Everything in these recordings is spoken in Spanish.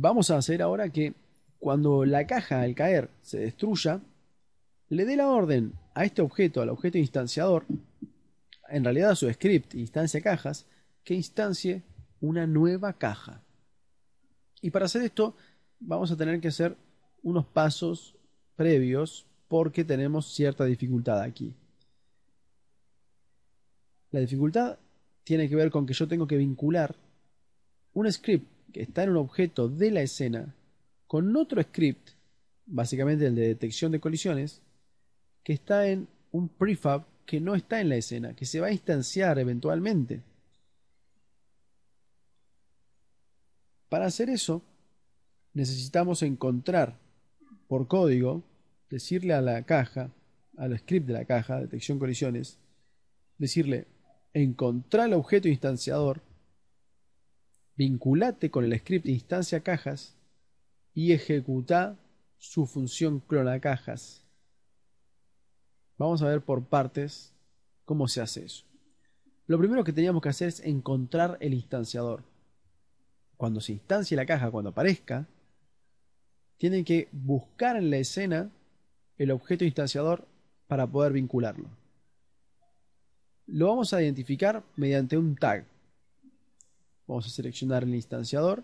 vamos a hacer ahora que cuando la caja al caer se destruya, le dé la orden a este objeto, al objeto instanciador, en realidad a su script instancia cajas, que instancie una nueva caja. Y para hacer esto vamos a tener que hacer unos pasos previos porque tenemos cierta dificultad aquí. La dificultad tiene que ver con que yo tengo que vincular un script que está en un objeto de la escena con otro script, básicamente el de detección de colisiones, que está en un prefab que no está en la escena, que se va a instanciar eventualmente. Para hacer eso, necesitamos encontrar por código, decirle a la caja, al script de la caja, detección colisiones, decirle, encontrar el objeto instanciador vinculate con el script instancia cajas y ejecuta su función clona cajas. Vamos a ver por partes cómo se hace eso. Lo primero que teníamos que hacer es encontrar el instanciador. Cuando se instancie la caja, cuando aparezca, tienen que buscar en la escena el objeto instanciador para poder vincularlo. Lo vamos a identificar mediante un tag, Vamos a seleccionar el instanciador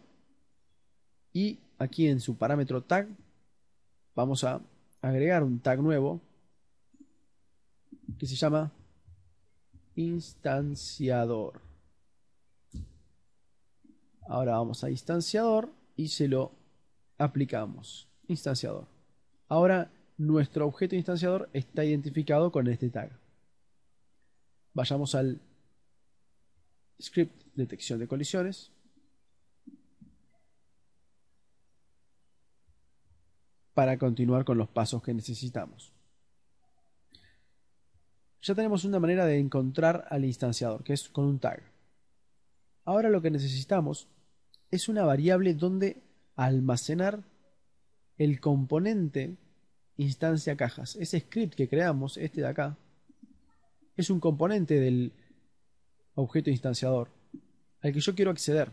y aquí en su parámetro tag vamos a agregar un tag nuevo que se llama instanciador. Ahora vamos a instanciador y se lo aplicamos. Instanciador. Ahora nuestro objeto instanciador está identificado con este tag. Vayamos al script detección de colisiones. para continuar con los pasos que necesitamos. Ya tenemos una manera de encontrar al instanciador, que es con un tag. Ahora lo que necesitamos es una variable donde almacenar el componente instancia cajas. Ese script que creamos, este de acá, es un componente del, objeto instanciador, al que yo quiero acceder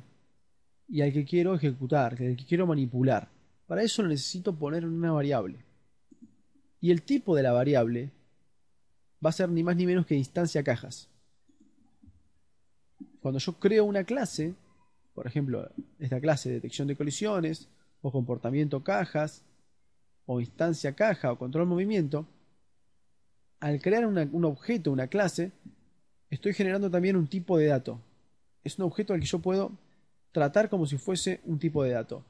y al que quiero ejecutar, al que quiero manipular. Para eso necesito poner una variable. Y el tipo de la variable va a ser ni más ni menos que instancia cajas. Cuando yo creo una clase, por ejemplo, esta clase detección de colisiones, o comportamiento cajas, o instancia caja, o control movimiento, al crear un objeto, una clase, estoy generando también un tipo de dato. Es un objeto al que yo puedo tratar como si fuese un tipo de dato.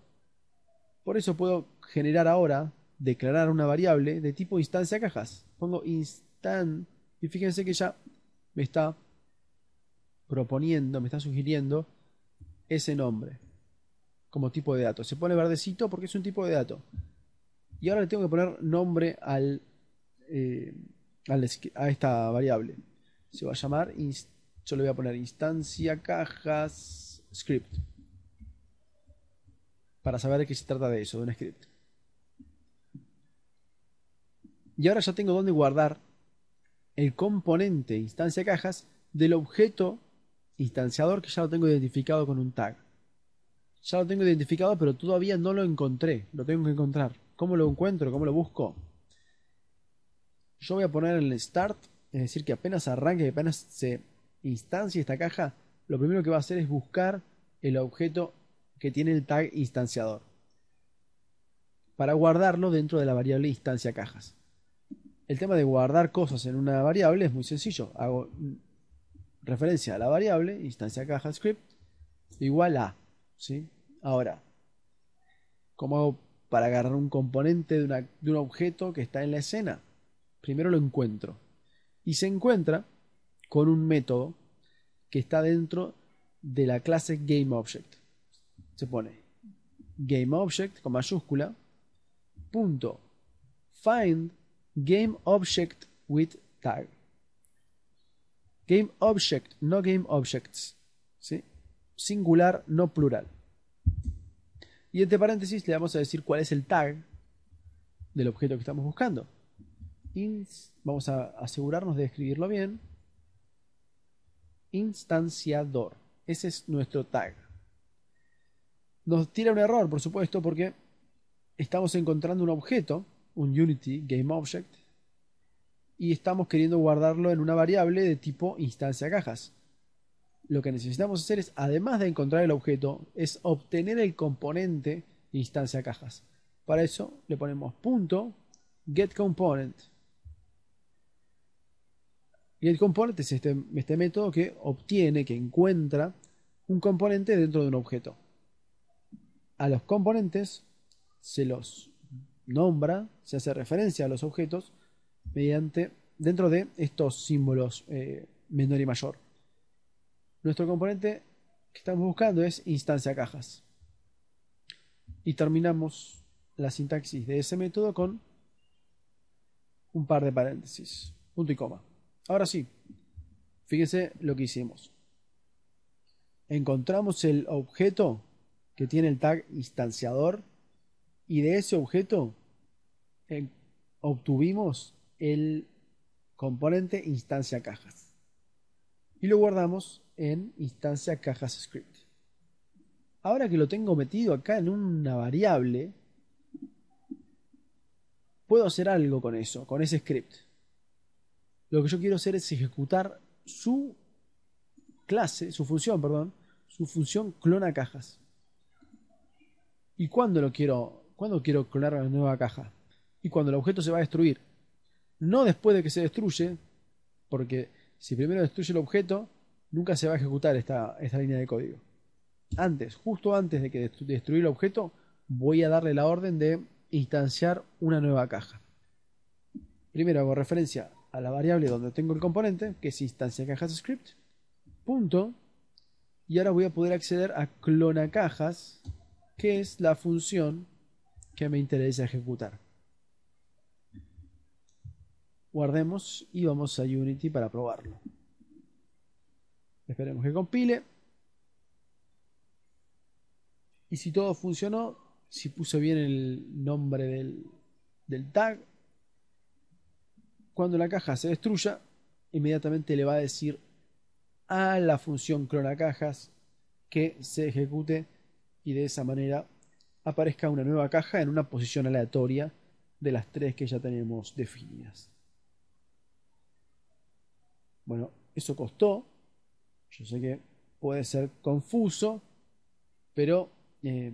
Por eso puedo generar ahora, declarar una variable de tipo instancia cajas. Pongo instan y fíjense que ya me está proponiendo, me está sugiriendo ese nombre como tipo de dato. Se pone verdecito porque es un tipo de dato. Y ahora le tengo que poner nombre eh, a esta variable se va a llamar, yo le voy a poner instancia cajas script. Para saber de qué se trata de eso, de un script. Y ahora ya tengo donde guardar el componente instancia cajas del objeto instanciador que ya lo tengo identificado con un tag. Ya lo tengo identificado, pero todavía no lo encontré. Lo tengo que encontrar. ¿Cómo lo encuentro? ¿Cómo lo busco? Yo voy a poner el start es decir, que apenas arranque, apenas se instancia esta caja, lo primero que va a hacer es buscar el objeto que tiene el tag instanciador para guardarlo dentro de la variable instancia cajas. El tema de guardar cosas en una variable es muy sencillo. Hago referencia a la variable instancia caja script igual a. ¿sí? Ahora, ¿cómo hago para agarrar un componente de un objeto que está en la escena? Primero lo encuentro y se encuentra con un método que está dentro de la clase GameObject. Se pone GameObject con mayúscula, punto, find GameObject with tag. no GameObjects. ¿sí? Singular, no plural. Y entre paréntesis le vamos a decir cuál es el tag del objeto que estamos buscando. Inst Vamos a asegurarnos de escribirlo bien. Instanciador. Ese es nuestro tag. Nos tira un error, por supuesto, porque estamos encontrando un objeto, un Unity GameObject, y estamos queriendo guardarlo en una variable de tipo instancia cajas. Lo que necesitamos hacer es, además de encontrar el objeto, es obtener el componente instancia cajas. Para eso le ponemos punto getComponent. Y el componente es este, este método que obtiene, que encuentra un componente dentro de un objeto. A los componentes se los nombra, se hace referencia a los objetos mediante dentro de estos símbolos eh, menor y mayor. Nuestro componente que estamos buscando es instancia cajas. Y terminamos la sintaxis de ese método con un par de paréntesis, punto y coma. Ahora sí, fíjense lo que hicimos. Encontramos el objeto que tiene el tag instanciador y de ese objeto eh, obtuvimos el componente instancia cajas y lo guardamos en instancia cajas script. Ahora que lo tengo metido acá en una variable, puedo hacer algo con eso, con ese script. Lo que yo quiero hacer es ejecutar su clase, su función, perdón, su función clona cajas. ¿Y cuándo lo quiero? quiero clonar la nueva caja? Y cuando el objeto se va a destruir. No después de que se destruye, porque si primero destruye el objeto, nunca se va a ejecutar esta, línea de código. Antes, justo antes de que destruya el objeto, voy a darle la orden de instanciar una nueva caja. Primero hago referencia a la variable donde tengo el componente, que es instancia cajas script, punto, y ahora voy a poder acceder a clona cajas que es la función que me interesa ejecutar. Guardemos y vamos a Unity para probarlo. Esperemos que compile. Y si todo funcionó, si puse bien el nombre del, del tag, cuando la caja se destruya, inmediatamente le va a decir a la función clona cajas que se ejecute y de esa manera aparezca una nueva caja en una posición aleatoria de las tres que ya tenemos definidas. Bueno, eso costó. Yo sé que puede ser confuso, pero eh,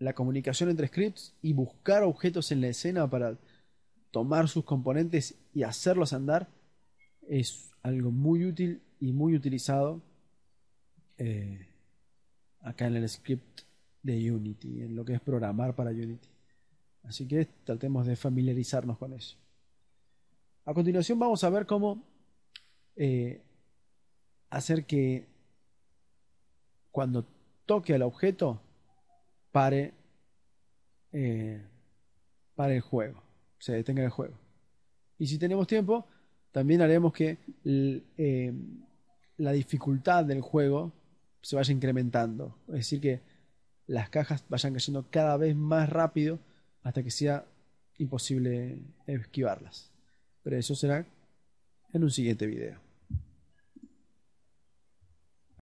la comunicación entre scripts y buscar objetos en la escena para tomar sus componentes y hacerlos andar es algo muy útil y muy utilizado eh, acá en el script de Unity, en lo que es programar para Unity. Así que tratemos de familiarizarnos con eso. A continuación vamos a ver cómo eh, hacer que cuando toque al objeto pare, eh, pare el juego se detenga el juego. Y si tenemos tiempo, también haremos que eh, la dificultad del juego se vaya incrementando. Es decir, que las cajas vayan cayendo cada vez más rápido hasta que sea imposible esquivarlas. Pero eso será en un siguiente video.